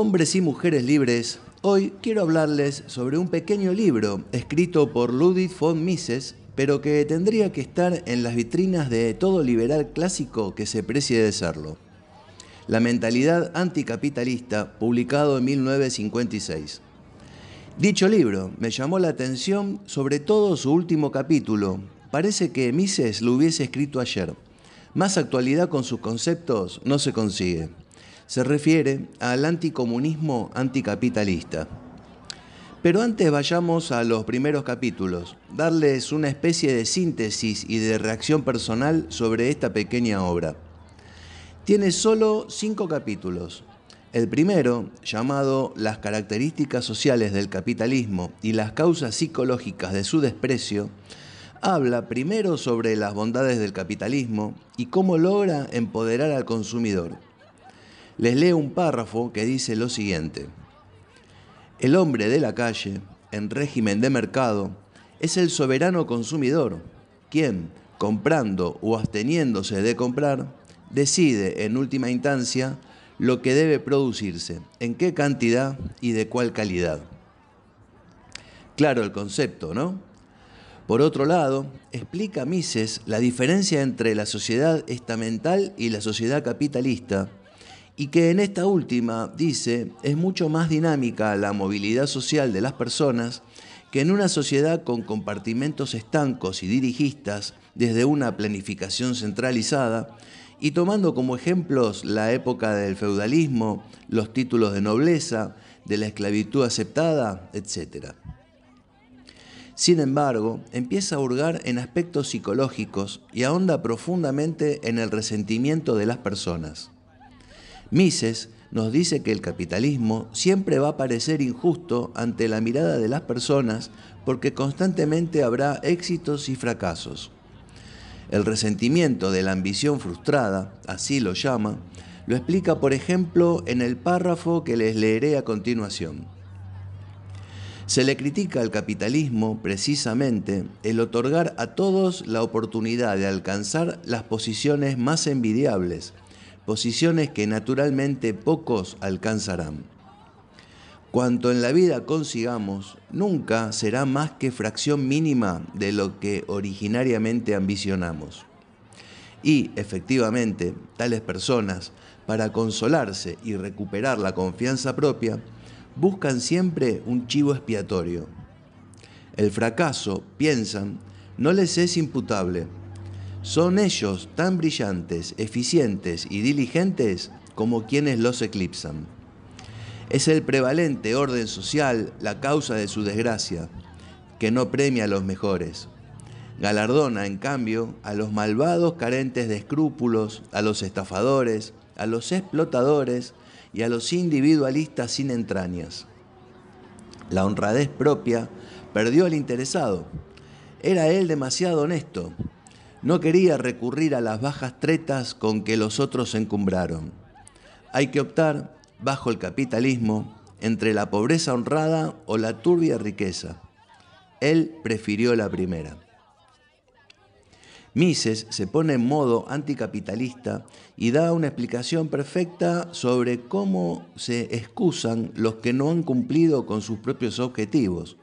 hombres y mujeres libres, hoy quiero hablarles sobre un pequeño libro escrito por Ludwig von Mises, pero que tendría que estar en las vitrinas de todo liberal clásico que se precie de serlo. La mentalidad anticapitalista, publicado en 1956. Dicho libro me llamó la atención sobre todo su último capítulo. Parece que Mises lo hubiese escrito ayer. Más actualidad con sus conceptos no se consigue se refiere al anticomunismo anticapitalista. Pero antes vayamos a los primeros capítulos, darles una especie de síntesis y de reacción personal sobre esta pequeña obra. Tiene solo cinco capítulos. El primero, llamado Las características sociales del capitalismo y las causas psicológicas de su desprecio, habla primero sobre las bondades del capitalismo y cómo logra empoderar al consumidor les leo un párrafo que dice lo siguiente. El hombre de la calle, en régimen de mercado, es el soberano consumidor, quien, comprando o absteniéndose de comprar, decide en última instancia lo que debe producirse, en qué cantidad y de cuál calidad. Claro el concepto, ¿no? Por otro lado, explica Mises la diferencia entre la sociedad estamental y la sociedad capitalista, y que en esta última, dice, es mucho más dinámica la movilidad social de las personas que en una sociedad con compartimentos estancos y dirigistas desde una planificación centralizada, y tomando como ejemplos la época del feudalismo, los títulos de nobleza, de la esclavitud aceptada, etc. Sin embargo, empieza a hurgar en aspectos psicológicos y ahonda profundamente en el resentimiento de las personas. Mises nos dice que el capitalismo siempre va a parecer injusto ante la mirada de las personas porque constantemente habrá éxitos y fracasos. El resentimiento de la ambición frustrada, así lo llama, lo explica por ejemplo en el párrafo que les leeré a continuación. Se le critica al capitalismo precisamente el otorgar a todos la oportunidad de alcanzar las posiciones más envidiables, posiciones que naturalmente pocos alcanzarán. Cuanto en la vida consigamos, nunca será más que fracción mínima de lo que originariamente ambicionamos. Y, efectivamente, tales personas, para consolarse y recuperar la confianza propia, buscan siempre un chivo expiatorio. El fracaso, piensan, no les es imputable, son ellos tan brillantes, eficientes y diligentes como quienes los eclipsan. Es el prevalente orden social la causa de su desgracia, que no premia a los mejores. Galardona, en cambio, a los malvados carentes de escrúpulos, a los estafadores, a los explotadores y a los individualistas sin entrañas. La honradez propia perdió al interesado. Era él demasiado honesto, no quería recurrir a las bajas tretas con que los otros se encumbraron. Hay que optar, bajo el capitalismo, entre la pobreza honrada o la turbia riqueza. Él prefirió la primera. Mises se pone en modo anticapitalista y da una explicación perfecta sobre cómo se excusan los que no han cumplido con sus propios objetivos,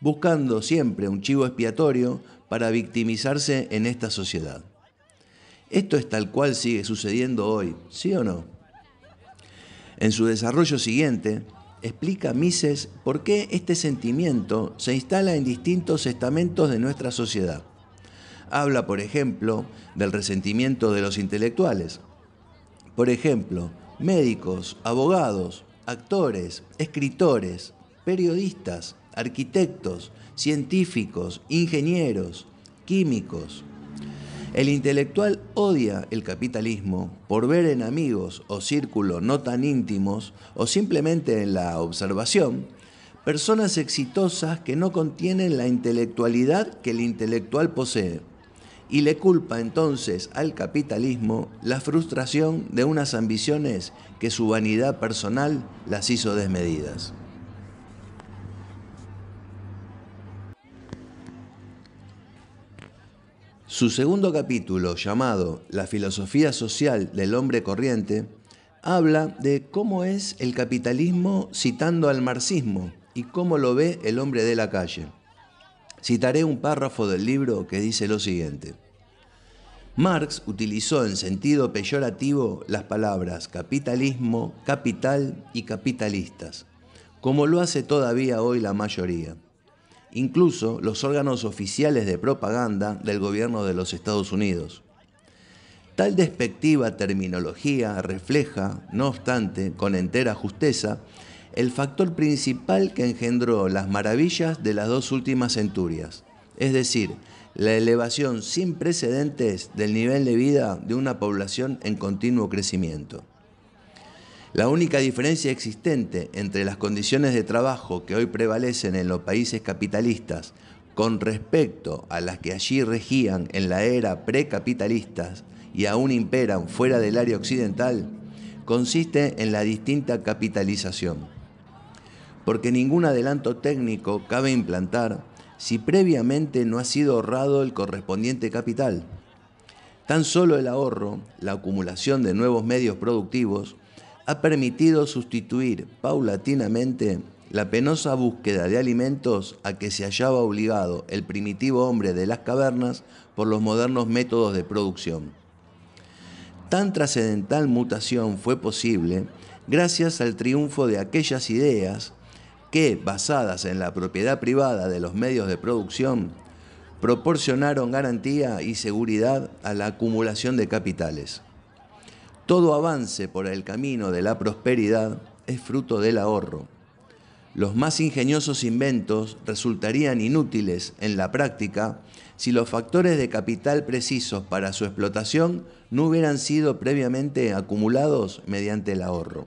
buscando siempre un chivo expiatorio para victimizarse en esta sociedad. Esto es tal cual sigue sucediendo hoy, ¿sí o no? En su desarrollo siguiente, explica Mises por qué este sentimiento se instala en distintos estamentos de nuestra sociedad. Habla, por ejemplo, del resentimiento de los intelectuales. Por ejemplo, médicos, abogados, actores, escritores, periodistas, arquitectos, científicos, ingenieros, químicos. El intelectual odia el capitalismo por ver en amigos o círculos no tan íntimos o simplemente en la observación personas exitosas que no contienen la intelectualidad que el intelectual posee y le culpa entonces al capitalismo la frustración de unas ambiciones que su vanidad personal las hizo desmedidas. Su segundo capítulo, llamado La filosofía social del hombre corriente, habla de cómo es el capitalismo citando al marxismo y cómo lo ve el hombre de la calle. Citaré un párrafo del libro que dice lo siguiente. Marx utilizó en sentido peyorativo las palabras capitalismo, capital y capitalistas, como lo hace todavía hoy la mayoría incluso los órganos oficiales de propaganda del gobierno de los Estados Unidos. Tal despectiva terminología refleja, no obstante, con entera justeza, el factor principal que engendró las maravillas de las dos últimas centurias, es decir, la elevación sin precedentes del nivel de vida de una población en continuo crecimiento. La única diferencia existente entre las condiciones de trabajo que hoy prevalecen en los países capitalistas con respecto a las que allí regían en la era precapitalista y aún imperan fuera del área occidental, consiste en la distinta capitalización. Porque ningún adelanto técnico cabe implantar si previamente no ha sido ahorrado el correspondiente capital. Tan solo el ahorro, la acumulación de nuevos medios productivos, ha permitido sustituir paulatinamente la penosa búsqueda de alimentos a que se hallaba obligado el primitivo hombre de las cavernas por los modernos métodos de producción. Tan trascendental mutación fue posible gracias al triunfo de aquellas ideas que, basadas en la propiedad privada de los medios de producción, proporcionaron garantía y seguridad a la acumulación de capitales. Todo avance por el camino de la prosperidad es fruto del ahorro. Los más ingeniosos inventos resultarían inútiles en la práctica si los factores de capital precisos para su explotación no hubieran sido previamente acumulados mediante el ahorro.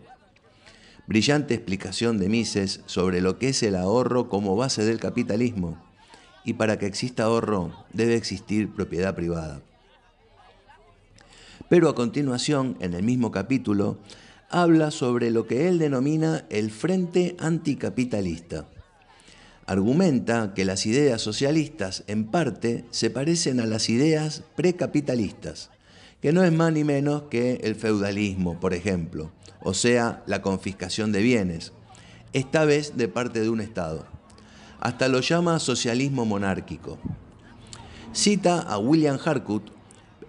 Brillante explicación de Mises sobre lo que es el ahorro como base del capitalismo. Y para que exista ahorro debe existir propiedad privada. Pero a continuación, en el mismo capítulo, habla sobre lo que él denomina el Frente Anticapitalista. Argumenta que las ideas socialistas en parte se parecen a las ideas precapitalistas, que no es más ni menos que el feudalismo, por ejemplo, o sea, la confiscación de bienes, esta vez de parte de un Estado. Hasta lo llama socialismo monárquico. Cita a William Harcourt,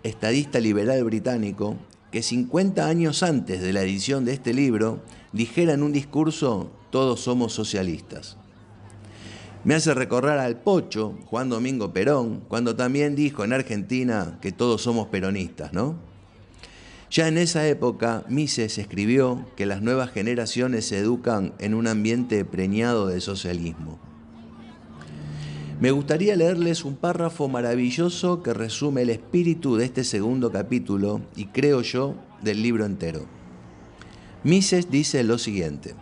estadista liberal británico que 50 años antes de la edición de este libro dijera en un discurso, todos somos socialistas. Me hace recorrer al Pocho, Juan Domingo Perón, cuando también dijo en Argentina que todos somos peronistas, ¿no? Ya en esa época, Mises escribió que las nuevas generaciones se educan en un ambiente preñado de socialismo. Me gustaría leerles un párrafo maravilloso que resume el espíritu de este segundo capítulo y creo yo del libro entero. Mises dice lo siguiente.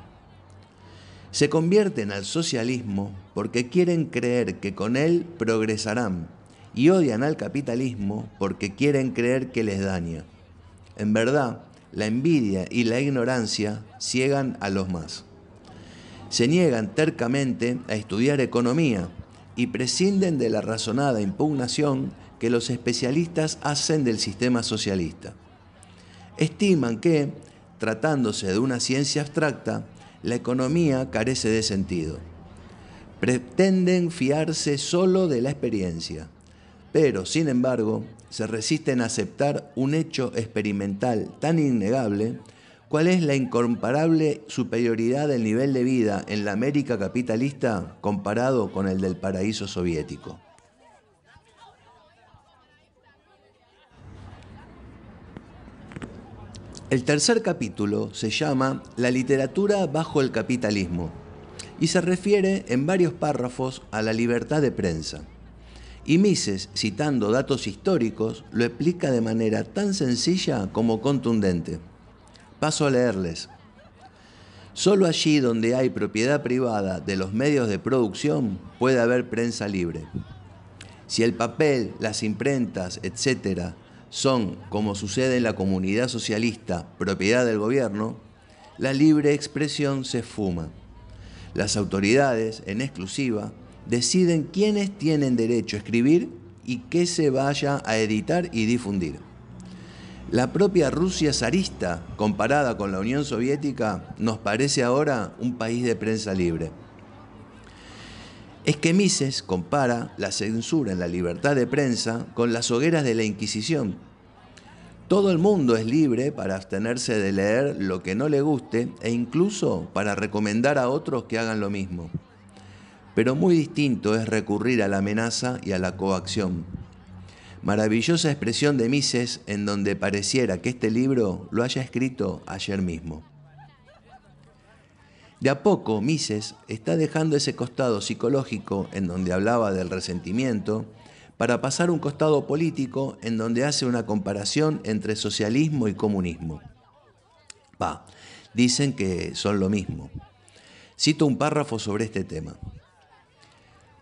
Se convierten al socialismo porque quieren creer que con él progresarán y odian al capitalismo porque quieren creer que les daña. En verdad, la envidia y la ignorancia ciegan a los más. Se niegan tercamente a estudiar economía y prescinden de la razonada impugnación que los especialistas hacen del sistema socialista. Estiman que, tratándose de una ciencia abstracta, la economía carece de sentido. Pretenden fiarse solo de la experiencia, pero, sin embargo, se resisten a aceptar un hecho experimental tan innegable cuál es la incomparable superioridad del nivel de vida en la América capitalista comparado con el del paraíso soviético. El tercer capítulo se llama La literatura bajo el capitalismo y se refiere en varios párrafos a la libertad de prensa. Y Mises, citando datos históricos, lo explica de manera tan sencilla como contundente. Paso a leerles. Solo allí donde hay propiedad privada de los medios de producción puede haber prensa libre. Si el papel, las imprentas, etcétera, son, como sucede en la comunidad socialista, propiedad del gobierno, la libre expresión se fuma. Las autoridades, en exclusiva, deciden quiénes tienen derecho a escribir y qué se vaya a editar y difundir. La propia Rusia zarista, comparada con la Unión Soviética, nos parece ahora un país de prensa libre. Es que Mises compara la censura en la libertad de prensa con las hogueras de la Inquisición. Todo el mundo es libre para abstenerse de leer lo que no le guste e incluso para recomendar a otros que hagan lo mismo. Pero muy distinto es recurrir a la amenaza y a la coacción maravillosa expresión de Mises en donde pareciera que este libro lo haya escrito ayer mismo. De a poco Mises está dejando ese costado psicológico en donde hablaba del resentimiento para pasar un costado político en donde hace una comparación entre socialismo y comunismo. Va, dicen que son lo mismo. Cito un párrafo sobre este tema.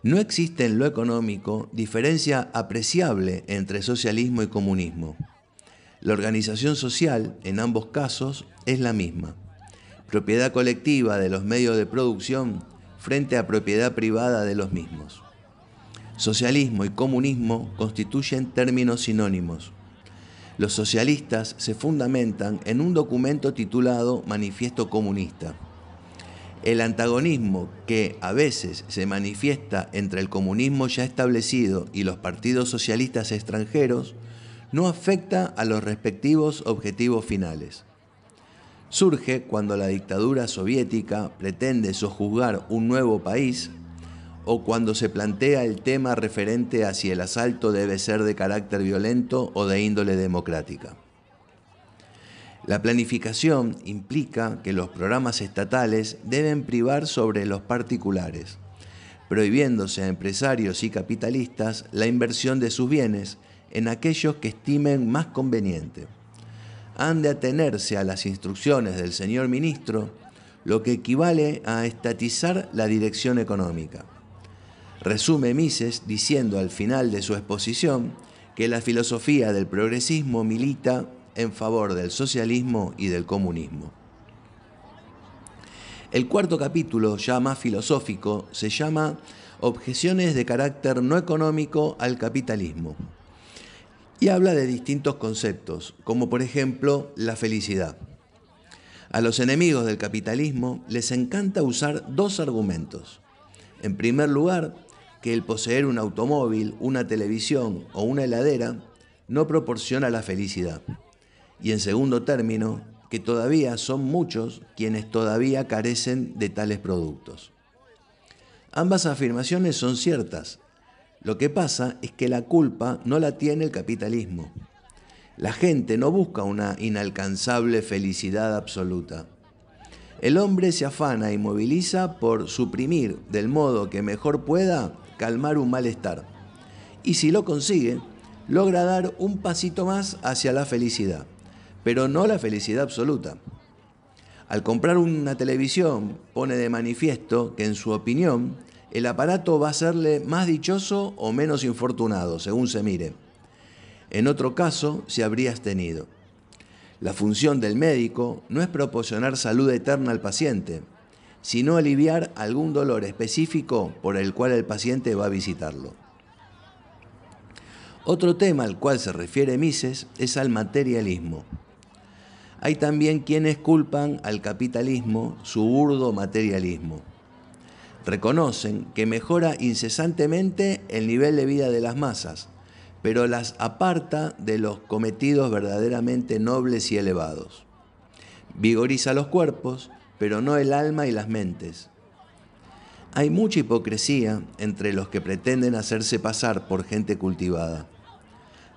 No existe en lo económico diferencia apreciable entre socialismo y comunismo. La organización social, en ambos casos, es la misma. Propiedad colectiva de los medios de producción frente a propiedad privada de los mismos. Socialismo y comunismo constituyen términos sinónimos. Los socialistas se fundamentan en un documento titulado Manifiesto Comunista el antagonismo que a veces se manifiesta entre el comunismo ya establecido y los partidos socialistas extranjeros no afecta a los respectivos objetivos finales. Surge cuando la dictadura soviética pretende sojuzgar un nuevo país o cuando se plantea el tema referente a si el asalto debe ser de carácter violento o de índole democrática. La planificación implica que los programas estatales deben privar sobre los particulares, prohibiéndose a empresarios y capitalistas la inversión de sus bienes en aquellos que estimen más conveniente. Han de atenerse a las instrucciones del señor ministro, lo que equivale a estatizar la dirección económica. Resume Mises diciendo al final de su exposición que la filosofía del progresismo milita en favor del socialismo y del comunismo. El cuarto capítulo, ya más filosófico, se llama Objeciones de carácter no económico al capitalismo y habla de distintos conceptos, como por ejemplo la felicidad. A los enemigos del capitalismo les encanta usar dos argumentos. En primer lugar, que el poseer un automóvil, una televisión o una heladera no proporciona la felicidad y en segundo término, que todavía son muchos quienes todavía carecen de tales productos. Ambas afirmaciones son ciertas. Lo que pasa es que la culpa no la tiene el capitalismo. La gente no busca una inalcanzable felicidad absoluta. El hombre se afana y moviliza por suprimir del modo que mejor pueda calmar un malestar. Y si lo consigue, logra dar un pasito más hacia la felicidad pero no la felicidad absoluta. Al comprar una televisión, pone de manifiesto que en su opinión, el aparato va a serle más dichoso o menos infortunado, según se mire. En otro caso, se habría abstenido. La función del médico no es proporcionar salud eterna al paciente, sino aliviar algún dolor específico por el cual el paciente va a visitarlo. Otro tema al cual se refiere Mises es al materialismo, hay también quienes culpan al capitalismo su burdo materialismo. Reconocen que mejora incesantemente el nivel de vida de las masas, pero las aparta de los cometidos verdaderamente nobles y elevados. Vigoriza los cuerpos, pero no el alma y las mentes. Hay mucha hipocresía entre los que pretenden hacerse pasar por gente cultivada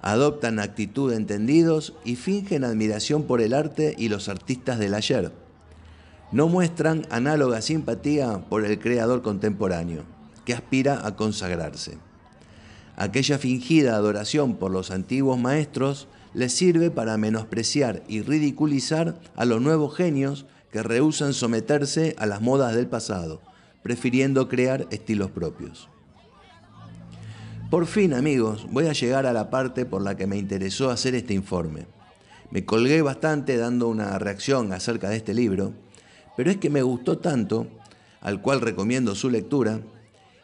adoptan actitud de entendidos y fingen admiración por el arte y los artistas del ayer. No muestran análoga simpatía por el creador contemporáneo, que aspira a consagrarse. Aquella fingida adoración por los antiguos maestros les sirve para menospreciar y ridiculizar a los nuevos genios que rehusan someterse a las modas del pasado, prefiriendo crear estilos propios. Por fin, amigos, voy a llegar a la parte por la que me interesó hacer este informe. Me colgué bastante dando una reacción acerca de este libro, pero es que me gustó tanto, al cual recomiendo su lectura,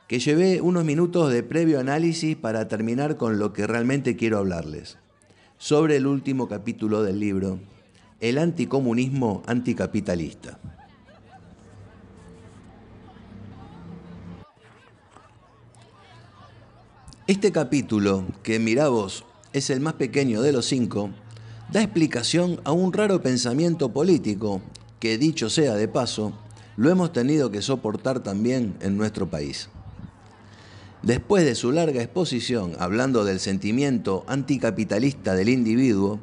que llevé unos minutos de previo análisis para terminar con lo que realmente quiero hablarles. Sobre el último capítulo del libro, El anticomunismo anticapitalista. Este capítulo, que mirá vos, es el más pequeño de los cinco, da explicación a un raro pensamiento político que, dicho sea de paso, lo hemos tenido que soportar también en nuestro país. Después de su larga exposición hablando del sentimiento anticapitalista del individuo,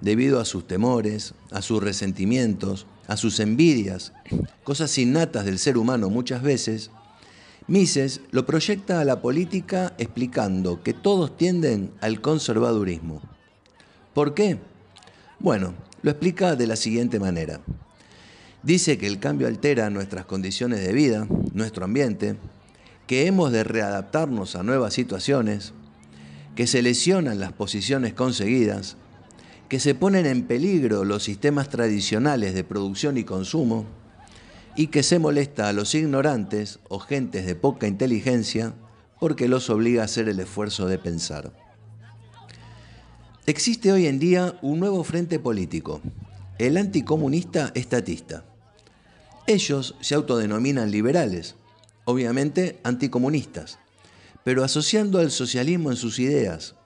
debido a sus temores, a sus resentimientos, a sus envidias, cosas innatas del ser humano muchas veces, Mises lo proyecta a la política explicando que todos tienden al conservadurismo. ¿Por qué? Bueno, lo explica de la siguiente manera. Dice que el cambio altera nuestras condiciones de vida, nuestro ambiente, que hemos de readaptarnos a nuevas situaciones, que se lesionan las posiciones conseguidas, que se ponen en peligro los sistemas tradicionales de producción y consumo, y que se molesta a los ignorantes o gentes de poca inteligencia porque los obliga a hacer el esfuerzo de pensar. Existe hoy en día un nuevo frente político, el anticomunista estatista. Ellos se autodenominan liberales, obviamente anticomunistas, pero asociando al socialismo en sus ideas.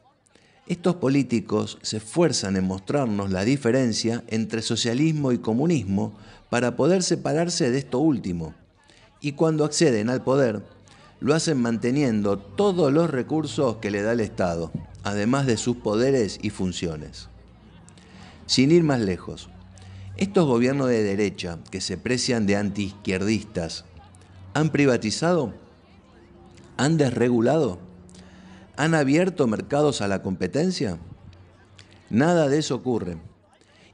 Estos políticos se esfuerzan en mostrarnos la diferencia entre socialismo y comunismo para poder separarse de esto último. Y cuando acceden al poder, lo hacen manteniendo todos los recursos que le da el Estado, además de sus poderes y funciones. Sin ir más lejos, estos gobiernos de derecha que se precian de antiizquierdistas han privatizado, han desregulado, han abierto mercados a la competencia. Nada de eso ocurre.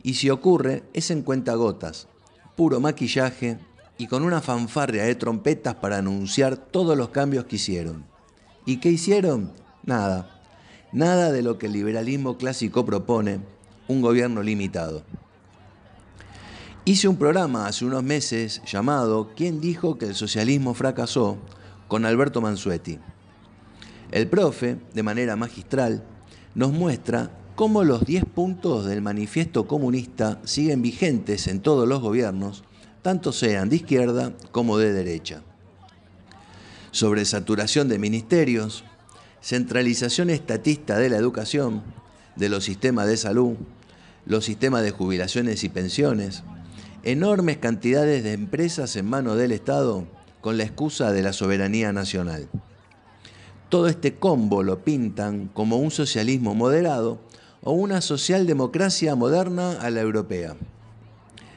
Y si ocurre, es en cuentagotas, puro maquillaje y con una fanfarria de trompetas para anunciar todos los cambios que hicieron. ¿Y qué hicieron? Nada. Nada de lo que el liberalismo clásico propone, un gobierno limitado. Hice un programa hace unos meses llamado ¿Quién dijo que el socialismo fracasó? con Alberto Mansuetti. El profe, de manera magistral, nos muestra cómo los 10 puntos del manifiesto comunista siguen vigentes en todos los gobiernos, tanto sean de izquierda como de derecha. Sobresaturación de ministerios, centralización estatista de la educación, de los sistemas de salud, los sistemas de jubilaciones y pensiones, enormes cantidades de empresas en manos del Estado con la excusa de la soberanía nacional. Todo este combo lo pintan como un socialismo moderado o una socialdemocracia moderna a la europea.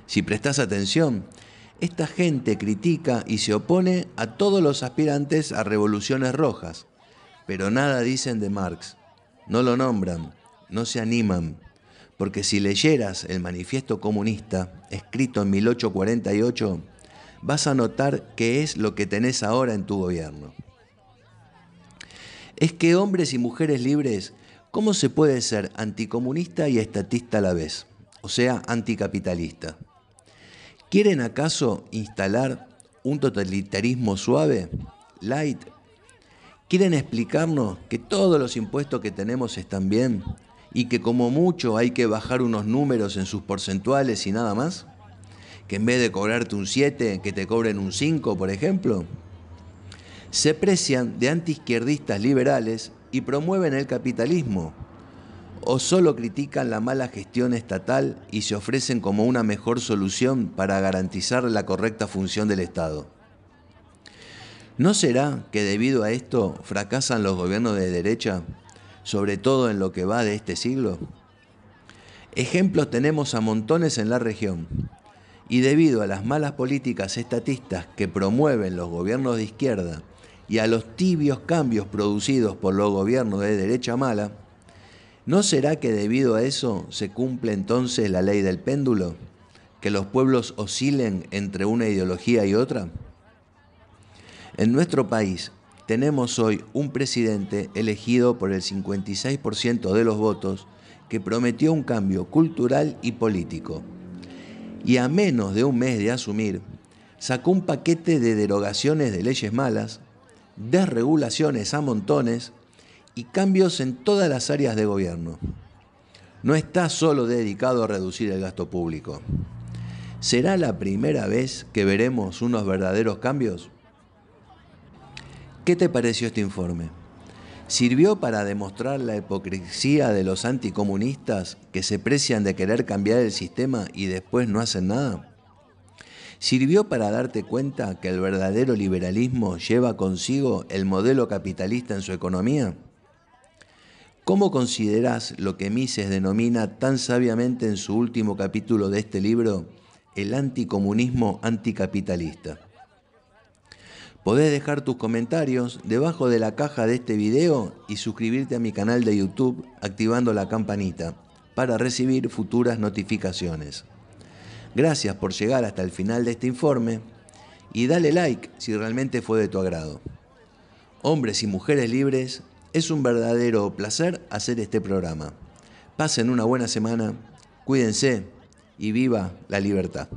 Si prestas atención, esta gente critica y se opone a todos los aspirantes a revoluciones rojas, pero nada dicen de Marx. No lo nombran, no se animan, porque si leyeras el manifiesto comunista, escrito en 1848, vas a notar que es lo que tenés ahora en tu gobierno. Es que hombres y mujeres libres ¿Cómo se puede ser anticomunista y estatista a la vez? O sea, anticapitalista. ¿Quieren acaso instalar un totalitarismo suave? ¿Light? ¿Quieren explicarnos que todos los impuestos que tenemos están bien y que como mucho hay que bajar unos números en sus porcentuales y nada más? ¿Que en vez de cobrarte un 7, que te cobren un 5, por ejemplo? Se precian de antiizquierdistas liberales y promueven el capitalismo? ¿O solo critican la mala gestión estatal y se ofrecen como una mejor solución para garantizar la correcta función del Estado? ¿No será que debido a esto fracasan los gobiernos de derecha, sobre todo en lo que va de este siglo? Ejemplos tenemos a montones en la región. Y debido a las malas políticas estatistas que promueven los gobiernos de izquierda y a los tibios cambios producidos por los gobiernos de derecha mala, ¿no será que debido a eso se cumple entonces la ley del péndulo? ¿Que los pueblos oscilen entre una ideología y otra? En nuestro país tenemos hoy un presidente elegido por el 56% de los votos que prometió un cambio cultural y político. Y a menos de un mes de asumir, sacó un paquete de derogaciones de leyes malas desregulaciones a montones y cambios en todas las áreas de gobierno. No está solo dedicado a reducir el gasto público. ¿Será la primera vez que veremos unos verdaderos cambios? ¿Qué te pareció este informe? ¿Sirvió para demostrar la hipocresía de los anticomunistas que se precian de querer cambiar el sistema y después no hacen nada? sirvió para darte cuenta que el verdadero liberalismo lleva consigo el modelo capitalista en su economía? ¿Cómo consideras lo que Mises denomina tan sabiamente en su último capítulo de este libro, el anticomunismo anticapitalista? Podés dejar tus comentarios debajo de la caja de este video y suscribirte a mi canal de YouTube activando la campanita para recibir futuras notificaciones. Gracias por llegar hasta el final de este informe y dale like si realmente fue de tu agrado. Hombres y mujeres libres, es un verdadero placer hacer este programa. Pasen una buena semana, cuídense y viva la libertad.